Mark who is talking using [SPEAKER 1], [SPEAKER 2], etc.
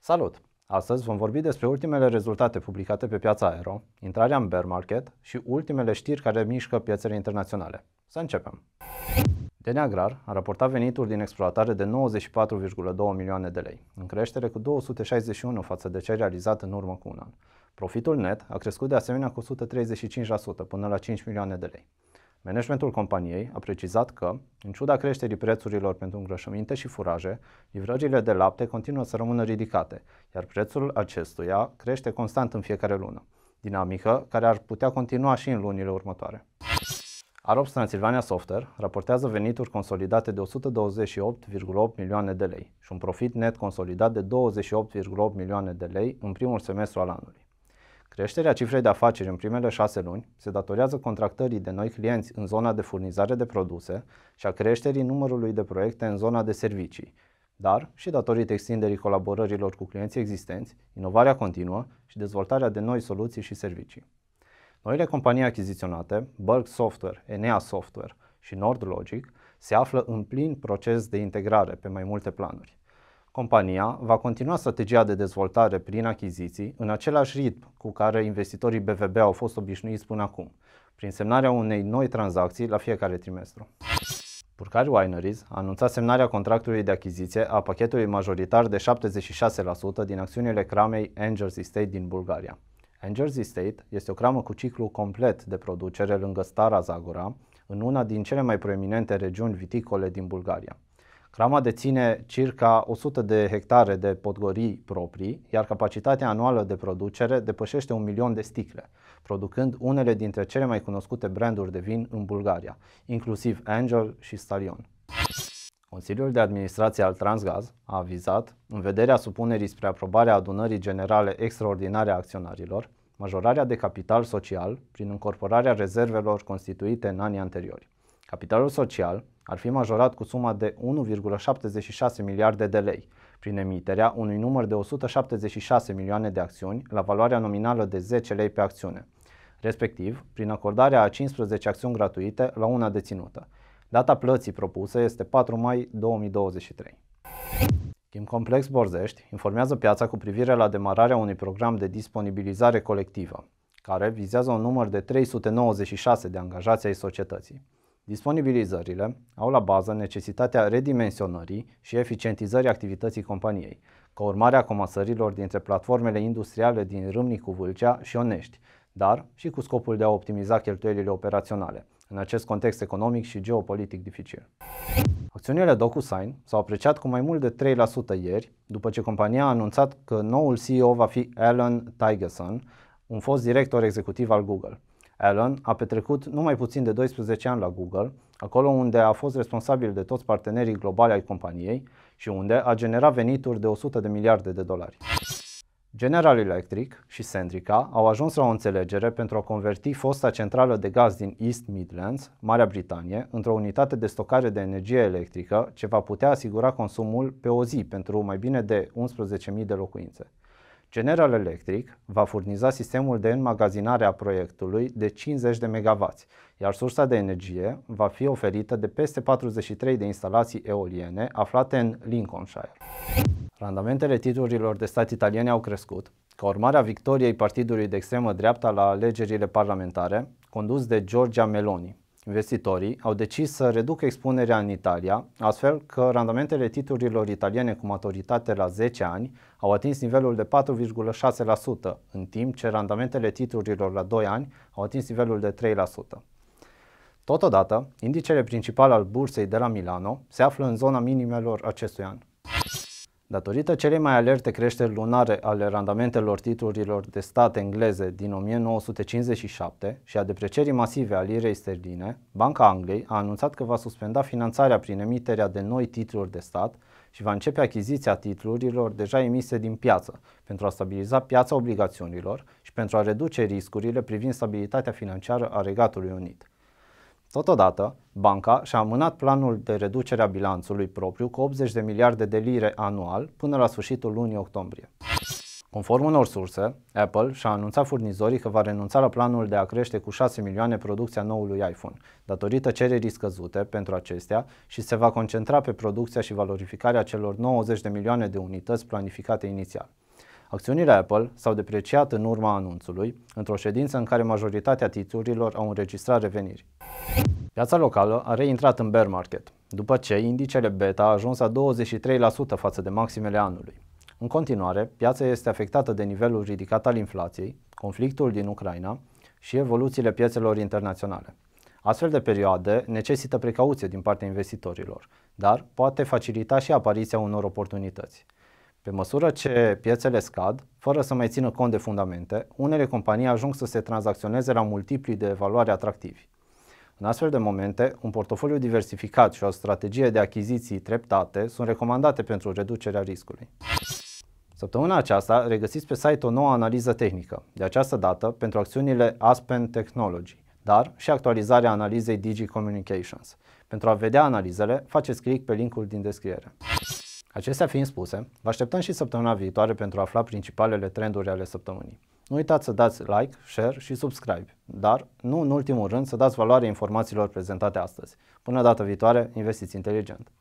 [SPEAKER 1] Salut! Astăzi vom vorbi despre ultimele rezultate publicate pe piața aero, intrarea în bear market și ultimele știri care mișcă piețele internaționale. Să începem! DN Agrar a raportat venituri din exploatare de 94,2 milioane de lei, în creștere cu 261 față de cei realizat în urmă cu un an. Profitul net a crescut de asemenea cu 135% până la 5 milioane de lei. Managementul companiei a precizat că, în ciuda creșterii prețurilor pentru îngrășăminte și furaje, livrările de lapte continuă să rămână ridicate, iar prețul acestuia crește constant în fiecare lună, dinamică care ar putea continua și în lunile următoare. Arops Transilvania Software raportează venituri consolidate de 128,8 milioane de lei și un profit net consolidat de 28,8 milioane de lei în primul semestru al anului. Creșterea cifrei de afaceri în primele șase luni se datorează contractării de noi clienți în zona de furnizare de produse și a creșterii numărului de proiecte în zona de servicii, dar și datorită extinderii colaborărilor cu clienții existenți, inovarea continuă și dezvoltarea de noi soluții și servicii. Noile companii achiziționate, Bulk Software, Enea Software și NordLogic, se află în plin proces de integrare pe mai multe planuri. Compania va continua strategia de dezvoltare prin achiziții în același ritm cu care investitorii BVB au fost obișnuiți până acum, prin semnarea unei noi tranzacții la fiecare trimestru. Purcari Wineries a anunțat semnarea contractului de achiziție a pachetului majoritar de 76% din acțiunile cramei Angels Estate din Bulgaria. Angels Estate este o cramă cu ciclu complet de producere lângă Stara Zagora, în una din cele mai proeminente regiuni viticole din Bulgaria. Crama deține circa 100 de hectare de podgorii proprii, iar capacitatea anuală de producere depășește un milion de sticle, producând unele dintre cele mai cunoscute branduri de vin în Bulgaria, inclusiv Angel și Stallion. Consiliul de Administrație al Transgaz a avizat, în vederea supunerii spre aprobarea adunării generale extraordinare a acționarilor, majorarea de capital social prin încorporarea rezervelor constituite în anii anteriori. Capitalul social ar fi majorat cu suma de 1,76 miliarde de lei, prin emiterea unui număr de 176 milioane de acțiuni la valoarea nominală de 10 lei pe acțiune, respectiv prin acordarea a 15 acțiuni gratuite la una deținută. Data plății propusă este 4 mai 2023. Schimb Complex Borzești informează piața cu privire la demararea unui program de disponibilizare colectivă, care vizează un număr de 396 de angajați ai societății. Disponibilizările au la bază necesitatea redimensionării și eficientizării activității companiei, ca urmare a comasărilor dintre platformele industriale din Râmnicu Vâlcea și Onești, dar și cu scopul de a optimiza cheltuielile operaționale, în acest context economic și geopolitic dificil. Acțiunile DocuSign s-au apreciat cu mai mult de 3% ieri, după ce compania a anunțat că noul CEO va fi Alan Tigerson, un fost director executiv al Google. Allen a petrecut numai puțin de 12 ani la Google, acolo unde a fost responsabil de toți partenerii globali ai companiei și unde a generat venituri de 100 de miliarde de dolari. General Electric și Centrica au ajuns la o înțelegere pentru a converti fosta centrală de gaz din East Midlands, Marea Britanie, într-o unitate de stocare de energie electrică ce va putea asigura consumul pe o zi pentru mai bine de 11.000 de locuințe. General Electric va furniza sistemul de înmagazinare a proiectului de 50 de MW, iar sursa de energie va fi oferită de peste 43 de instalații eoliene aflate în Lincolnshire. Randamentele titlurilor de stat italiene au crescut, ca urmare a victoriei partidului de extremă dreapta la alegerile parlamentare, condus de Giorgia Meloni, investitorii au decis să reducă expunerea în Italia, astfel că randamentele titlurilor italiene cu maturitate la 10 ani au atins nivelul de 4,6%, în timp ce randamentele titlurilor la 2 ani au atins nivelul de 3%. Totodată, indicele principal al bursei de la Milano se află în zona minimelor acestui an. Datorită celei mai alerte creșteri lunare ale randamentelor titlurilor de stat engleze din 1957 și a deprecierii masive a lirei sterline, Banca Angliei a anunțat că va suspenda finanțarea prin emiterea de noi titluri de stat și va începe achiziția titlurilor deja emise din piață pentru a stabiliza piața obligațiunilor și pentru a reduce riscurile privind stabilitatea financiară a Regatului Unit. Totodată, banca și-a amânat planul de reducere a bilanțului propriu cu 80 de miliarde de lire anual până la sfârșitul lunii octombrie. Conform unor surse, Apple și-a anunțat furnizorii că va renunța la planul de a crește cu 6 milioane producția noului iPhone, datorită cererii scăzute pentru acestea și se va concentra pe producția și valorificarea celor 90 de milioane de unități planificate inițial. Acțiunile Apple s-au depreciat în urma anunțului, într-o ședință în care majoritatea titlurilor au înregistrat reveniri. Piața locală a reintrat în bear market, după ce indicele beta a ajuns la 23% față de maximele anului. În continuare, piața este afectată de nivelul ridicat al inflației, conflictul din Ucraina și evoluțiile piețelor internaționale. Astfel de perioade necesită precauție din partea investitorilor, dar poate facilita și apariția unor oportunități. Pe măsură ce piețele scad, fără să mai țină cont de fundamente, unele companii ajung să se tranzacționeze la multipli de valoare atractivi. În astfel de momente, un portofoliu diversificat și o strategie de achiziții treptate sunt recomandate pentru reducerea riscului. Săptămâna aceasta regăsiți pe site o nouă analiză tehnică, de această dată pentru acțiunile Aspen Technology, dar și actualizarea analizei Digi Communications. Pentru a vedea analizele, faceți click pe linkul din descriere. Acestea fiind spuse, vă așteptăm și săptămâna viitoare pentru a afla principalele trenduri ale săptămânii. Nu uitați să dați like, share și subscribe, dar nu în ultimul rând să dați valoare informațiilor prezentate astăzi. Până data viitoare, investiți inteligent!